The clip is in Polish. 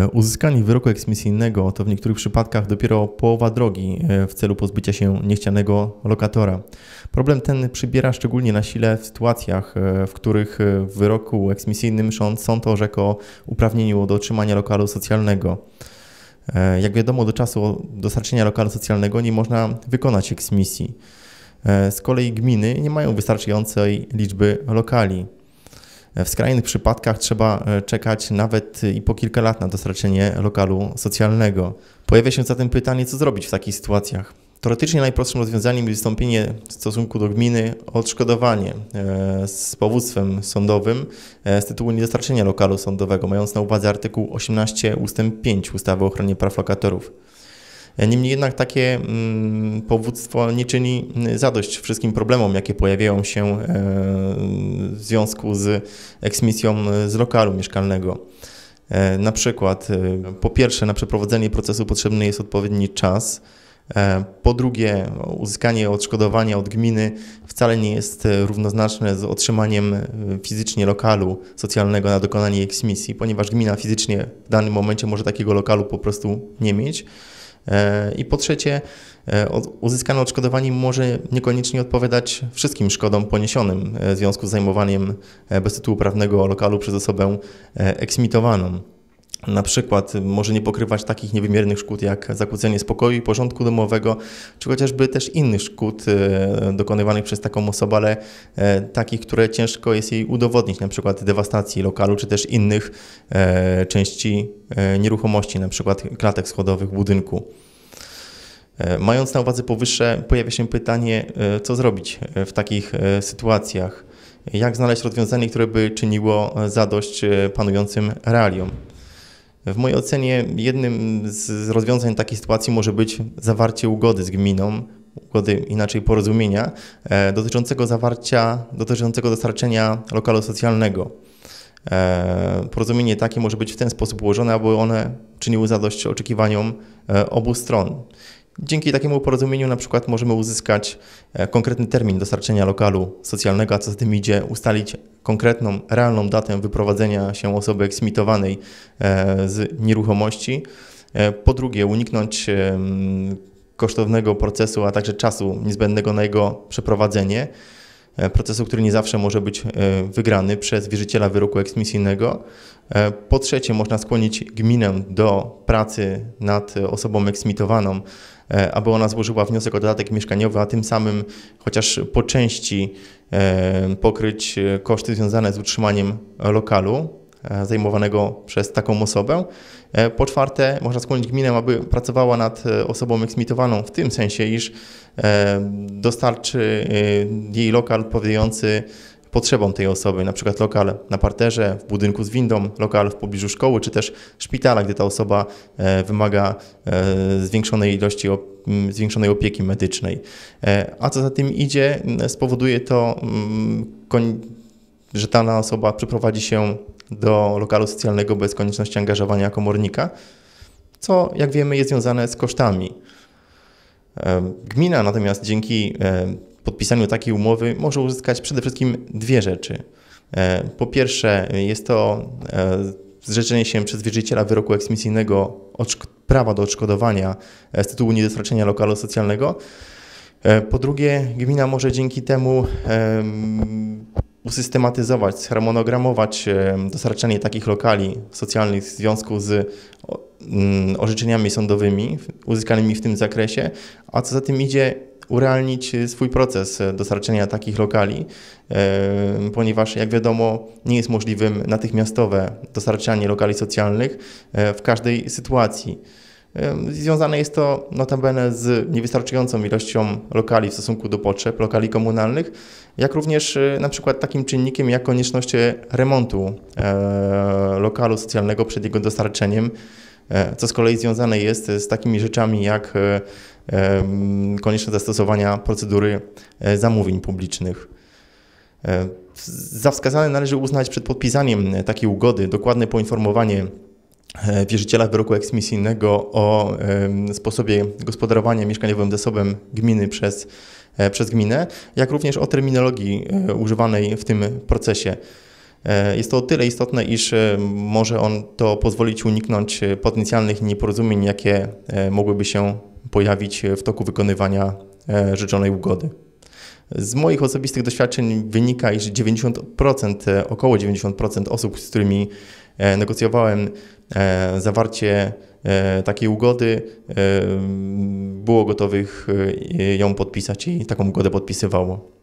E, uzyskanie wyroku eksmisyjnego to w niektórych przypadkach dopiero połowa drogi e, w celu pozbycia się niechcianego lokatora. Problem ten przybiera szczególnie na sile w sytuacjach, e, w których w wyroku eksmisyjnym sąd, sąd orzeka o uprawnieniu do otrzymania lokalu socjalnego. Jak wiadomo, do czasu dostarczenia lokalu socjalnego nie można wykonać eksmisji. Z kolei gminy nie mają wystarczającej liczby lokali. W skrajnych przypadkach trzeba e, czekać nawet i po kilka lat na dostarczenie lokalu socjalnego. Pojawia się zatem pytanie, co zrobić w takich sytuacjach. Teoretycznie najprostszym rozwiązaniem jest wystąpienie w stosunku do gminy o odszkodowanie e, z powództwem sądowym e, z tytułu niedostarczenia lokalu sądowego, mając na uwadze artykuł 18 ust. 5 ustawy o ochronie praw lokatorów. Niemniej jednak takie mm, powództwo nie czyni mm, zadość wszystkim problemom, jakie pojawiają się e, w związku z eksmisją e, z lokalu mieszkalnego. E, na przykład, po pierwsze, na przeprowadzenie procesu potrzebny jest odpowiedni czas. Po drugie, uzyskanie odszkodowania od gminy wcale nie jest równoznaczne z otrzymaniem fizycznie lokalu socjalnego na dokonanie eksmisji, ponieważ gmina fizycznie w danym momencie może takiego lokalu po prostu nie mieć. E, I po trzecie, e, uzyskane odszkodowanie może niekoniecznie odpowiadać wszystkim szkodom poniesionym e, w związku z zajmowaniem bez tytułu prawnego lokalu przez osobę eksmitowaną na przykład może nie pokrywać takich niewymiernych szkód jak zakłócenie spokoju i porządku domowego, czy chociażby też innych szkód e, dokonywanych przez taką osobę, ale e, takich, które ciężko jest jej udowodnić, na przykład dewastacji lokalu, czy też innych e, części nieruchomości, na przykład klatek schodowych budynku. Mając na uwadze powyższe, pojawia się pytanie, co zrobić w takich sytuacjach. Jak znaleźć rozwiązanie, które by czyniło zadość panującym realiom? W mojej ocenie jednym z rozwiązań takiej sytuacji może być zawarcie ugody z gminą, ugody inaczej porozumienia, e, dotyczącego zawarcia, dotyczącego dostarczenia lokalu socjalnego. E, porozumienie takie może być w ten sposób ułożone, aby one czyniły zadość oczekiwaniom e, obu stron. Dzięki takiemu porozumieniu na przykład możemy uzyskać e, konkretny termin dostarczenia lokalu socjalnego, a co za tym idzie ustalić konkretną, realną datę wyprowadzenia się osoby eksmitowanej e, z nieruchomości. E, po drugie, uniknąć kosztownego procesu, a także czasu niezbędnego na jego przeprowadzenie. Procesu, który nie zawsze może być wygrany przez wierzyciela wyroku eksmisyjnego. Po trzecie, można skłonić gminę do pracy nad osobą eksmitowaną E, aby ona złożyła wniosek o dodatek mieszkaniowy, a tym samym chociaż po części e, pokryć e, koszty związane z utrzymaniem lokalu zajmowanego przez taką osobę. Po czwarte, można skłonić gminę, aby pracowała nad osobą eksmitowaną w tym sensie, iż dostarczy jej lokal odpowiadający potrzebom tej osoby, na przykład lokal na parterze, w budynku z windą, lokal w pobliżu szkoły, czy też szpitala, gdy ta osoba e, wymaga e, zwiększonej ilości zwiększonej opieki medycznej. E, a co za tym idzie, spowoduje to, że dana osoba przeprowadzi się do lokalu socjalnego bez konieczności angażowania komornika, co jak wiemy jest związane z kosztami. Gmina natomiast dzięki podpisaniu takiej umowy może uzyskać przede wszystkim dwie rzeczy. E, po pierwsze, jest to e, zrzeczenie się przez wierzyciela wyroku eksmisyjnego prawa do odszkodowania e, z tytułu niedostarczenia lokalu socjalnego. Po drugie, gmina może dzięki temu usystematyzować, harmonogramować dostarczanie takich lokali socjalnych w związku z mm, orzeczeniami sądowymi uzyskanymi w tym zakresie, a co za tym idzie, urealnić e, swój proces e, dostarczenia takich lokali, e, ponieważ jak wiadomo nie jest możliwym natychmiastowe dostarczanie lokali socjalnych w każdej sytuacji. Związane jest to notabene z niewystarczającą ilością lokali w stosunku do potrzeb lokali komunalnych, jak również na przykład takim czynnikiem jak konieczność remontu lokalu socjalnego przed jego dostarczeniem, E, co z kolei związane jest z takimi rzeczami jak e, konieczne zastosowania procedury e, zamówień publicznych. Za wskazane należy uznać przed podpisaniem takiej ugody dokładne poinformowanie wierzyciela wyroku eksmisyjnego o sposobie gospodarowania mieszkaniowym zasobem gminy przez, przez gminę, jak również o terminologii używanej w tym procesie. E, jest to o tyle istotne, iż e, może on to pozwolić uniknąć e, potencjalnych nieporozumień, jakie mogłyby się pojawić w toku wykonywania życzonej ugody. Z moich osobistych doświadczeń wynika, iż 90%, około 90% osób, z którymi negocjowałem zawarcie takiej ugody, było gotowych ją podpisać i taką ugodę podpisywało.